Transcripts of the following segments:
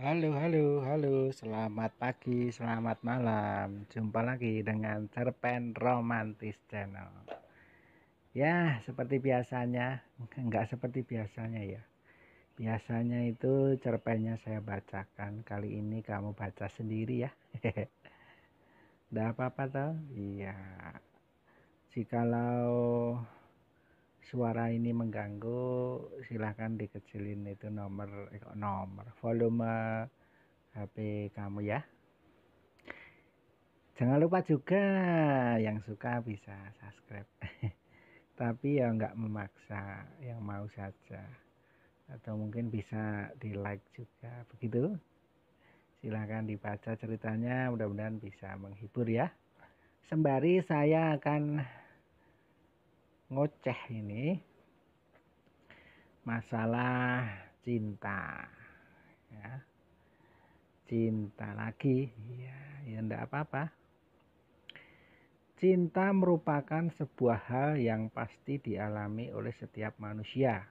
Halo, halo, halo, selamat pagi, selamat malam. Jumpa lagi dengan Cerpen Romantis Channel. Ya, seperti biasanya, enggak seperti biasanya ya. Biasanya itu cerpennya saya bacakan, kali ini kamu baca sendiri ya. Enggak apa-apa toh? Iya. Jikalau suara ini mengganggu silahkan dikecilin itu nomor eh, nomor volume HP kamu ya jangan lupa juga yang suka bisa subscribe tapi ya nggak memaksa yang mau saja atau mungkin bisa di like juga begitu silahkan dibaca ceritanya mudah-mudahan bisa menghibur ya sembari saya akan ngoceh ini masalah cinta ya cinta lagi ya ya ndak apa-apa cinta merupakan sebuah hal yang pasti dialami oleh setiap manusia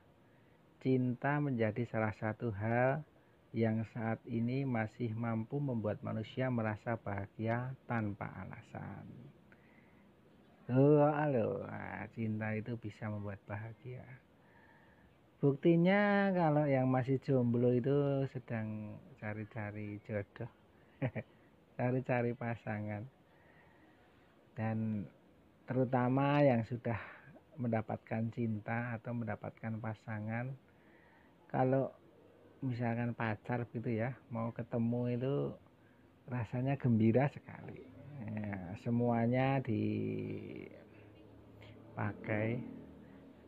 cinta menjadi salah satu hal yang saat ini masih mampu membuat manusia merasa bahagia tanpa alasan Loh, ah, loh, cinta itu bisa membuat bahagia. Buktinya kalau yang masih jomblo itu sedang cari-cari jodoh, cari-cari pasangan. Dan terutama yang sudah mendapatkan cinta atau mendapatkan pasangan, kalau misalkan pacar gitu ya, mau ketemu itu rasanya gembira sekali Eh, semuanya dipakai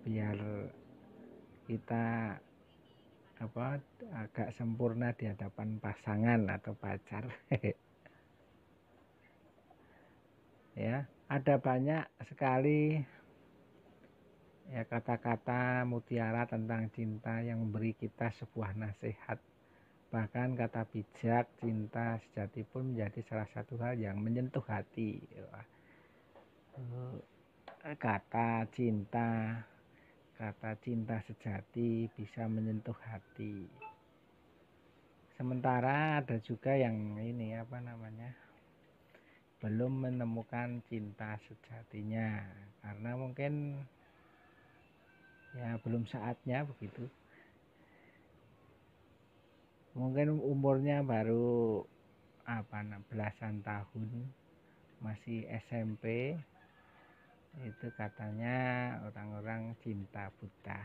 biar kita apa agak sempurna di hadapan pasangan atau pacar ya ada banyak sekali ya kata-kata mutiara tentang cinta yang memberi kita sebuah nasihat Bahkan kata bijak, cinta sejati pun menjadi salah satu hal yang menyentuh hati. Eh, kata cinta, kata cinta sejati bisa menyentuh hati. Sementara ada juga yang ini apa namanya? belum menemukan cinta sejatinya karena mungkin ya belum saatnya begitu mungkin umurnya baru apa nah, belasan tahun masih SMP itu katanya orang-orang cinta buta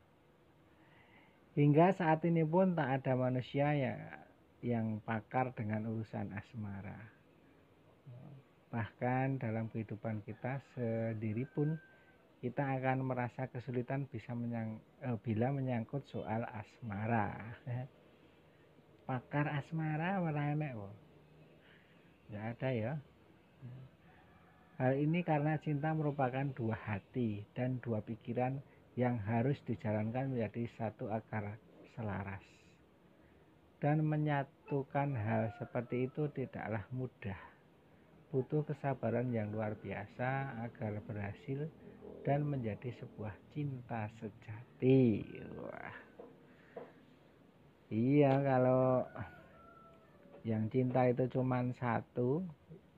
hingga saat ini pun tak ada manusia ya yang pakar dengan urusan asmara bahkan dalam kehidupan kita sendiri pun kita akan merasa kesulitan bisa menyang, eh, bila menyangkut soal asmara. Pakar asmara meranek oh Enggak ada ya. Hal ini karena cinta merupakan dua hati dan dua pikiran yang harus dijalankan menjadi satu akar selaras. Dan menyatukan hal seperti itu tidaklah mudah. Butuh kesabaran yang luar biasa agar berhasil dan menjadi sebuah cinta sejati. Wah. Iya, kalau yang cinta itu cuma satu,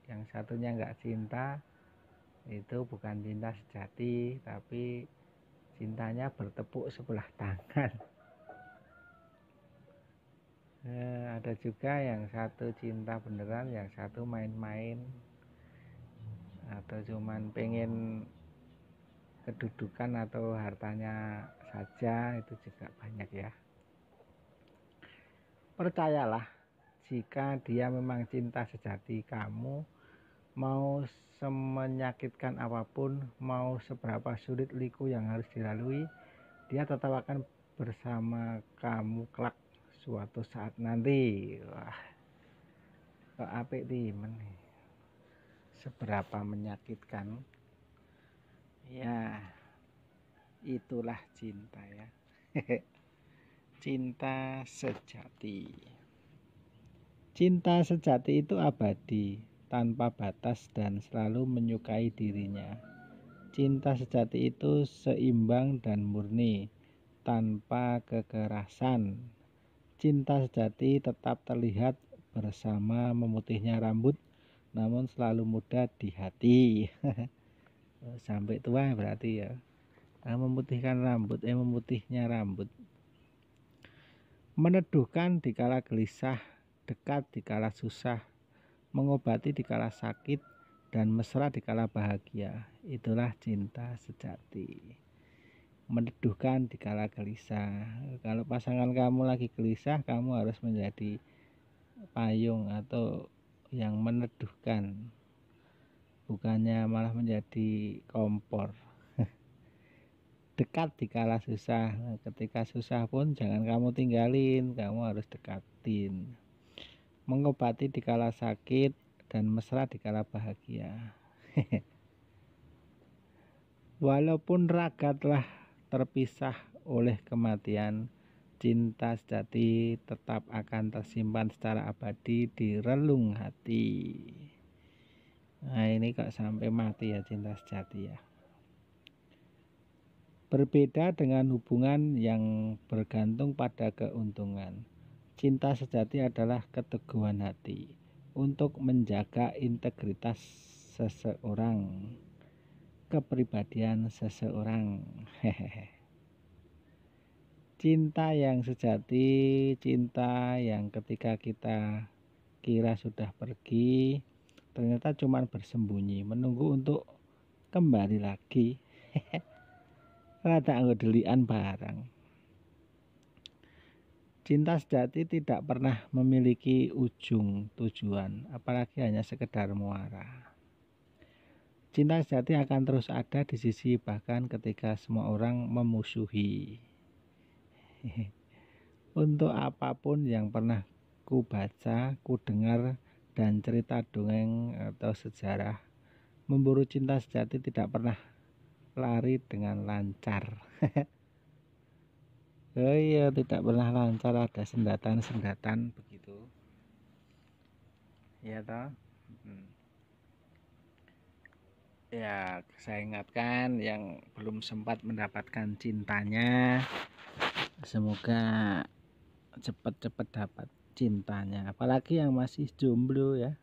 yang satunya nggak cinta, itu bukan cinta sejati, tapi cintanya bertepuk sebelah tangan. Nah, ada juga yang satu cinta beneran, yang satu main-main atau cuma pengen kedudukan atau hartanya saja itu juga banyak ya percayalah jika dia memang cinta sejati kamu mau semenyakitkan apapun mau seberapa sulit liku yang harus dilalui dia tetap akan bersama kamu kelak suatu saat nanti wah kok apik timen seberapa menyakitkan Ya, itulah cinta ya. cinta sejati. Cinta sejati itu abadi, tanpa batas dan selalu menyukai dirinya. Cinta sejati itu seimbang dan murni, tanpa kekerasan. Cinta sejati tetap terlihat bersama memutihnya rambut, namun selalu muda di hati. Eh, sampai tua berarti ya ah, memutihkan rambut eh memutihnya rambut meneduhkan di kala gelisah dekat di kala susah mengobati di kala sakit dan mesra di kala bahagia itulah cinta sejati meneduhkan di kala gelisah kalau pasangan kamu lagi gelisah kamu harus menjadi payung atau yang meneduhkan bukannya malah menjadi kompor dekat dikala susah nah, ketika susah pun jangan kamu tinggalin kamu harus dekatin mengobati dikala sakit dan mesra dikala bahagia walaupun ragatlah terpisah oleh kematian cinta sejati tetap akan tersimpan secara abadi di relung hati Nah ini kok sampai mati ya cinta sejati ya. Berbeda dengan hubungan yang bergantung pada keuntungan. Cinta sejati adalah keteguhan hati untuk menjaga integritas seseorang, kepribadian seseorang. Hehehe cinta yang sejati, cinta yang ketika kita kira sudah pergi, ternyata cuma bersembunyi menunggu untuk kembali lagi Rata ngedelian barang cinta sejati tidak pernah memiliki ujung tujuan apalagi hanya sekedar muara cinta sejati akan terus ada di sisi bahkan ketika semua orang memusuhi untuk apapun yang pernah ku baca ku dengar dan cerita dongeng atau sejarah memburu cinta sejati tidak pernah lari dengan lancar oh iya tidak pernah lancar ada sendatan-sendatan begitu ya toh hmm. ya saya ingatkan yang belum sempat mendapatkan cintanya semoga cepat-cepat dapat cintanya apalagi yang masih jomblo ya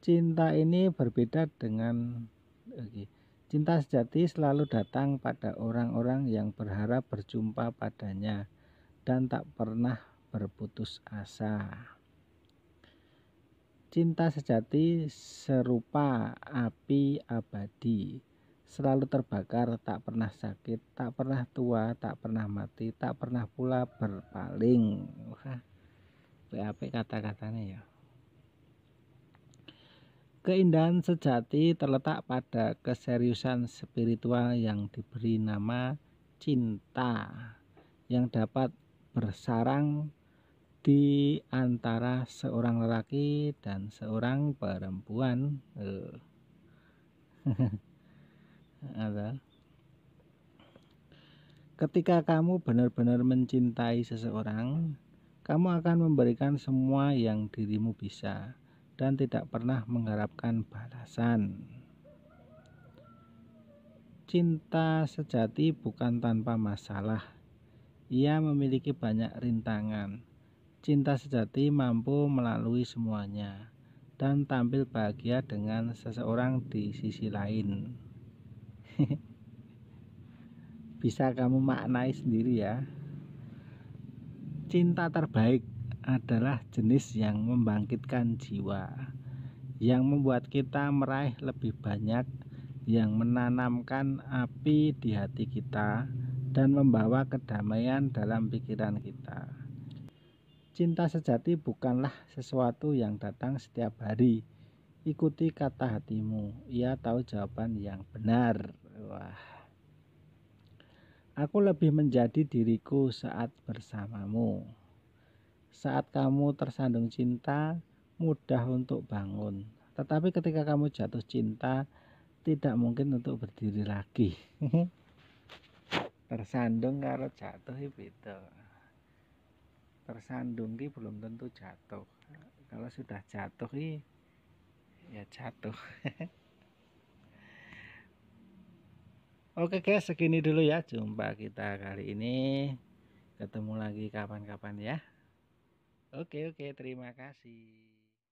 cinta ini berbeda dengan okay. cinta sejati selalu datang pada orang-orang yang berharap berjumpa padanya dan tak pernah berputus asa cinta sejati serupa api abadi selalu terbakar, tak pernah sakit, tak pernah tua, tak pernah mati, tak pernah pula berpaling. Wah, kata-katanya ya. Keindahan sejati terletak pada keseriusan spiritual yang diberi nama cinta yang dapat bersarang di antara seorang lelaki dan seorang perempuan. Eh. ada ketika kamu benar-benar mencintai seseorang kamu akan memberikan semua yang dirimu bisa dan tidak pernah mengharapkan balasan cinta sejati bukan tanpa masalah ia memiliki banyak rintangan cinta sejati mampu melalui semuanya dan tampil bahagia dengan seseorang di sisi lain. bisa kamu maknai sendiri ya cinta terbaik adalah jenis yang membangkitkan jiwa yang membuat kita meraih lebih banyak yang menanamkan api di hati kita dan membawa kedamaian dalam pikiran kita cinta sejati bukanlah sesuatu yang datang setiap hari ikuti kata hatimu ia tahu jawaban yang benar Wah. Aku lebih menjadi diriku saat bersamamu. Saat kamu tersandung cinta, mudah untuk bangun. Tetapi ketika kamu jatuh cinta, tidak mungkin untuk berdiri lagi. tersandung kalau jatuh itu. Ya tersandung ki belum tentu jatuh. Kalau sudah jatuh ya jatuh. Oke guys, segini dulu ya jumpa kita kali ini. Ketemu lagi kapan-kapan ya. Oke, oke, terima kasih.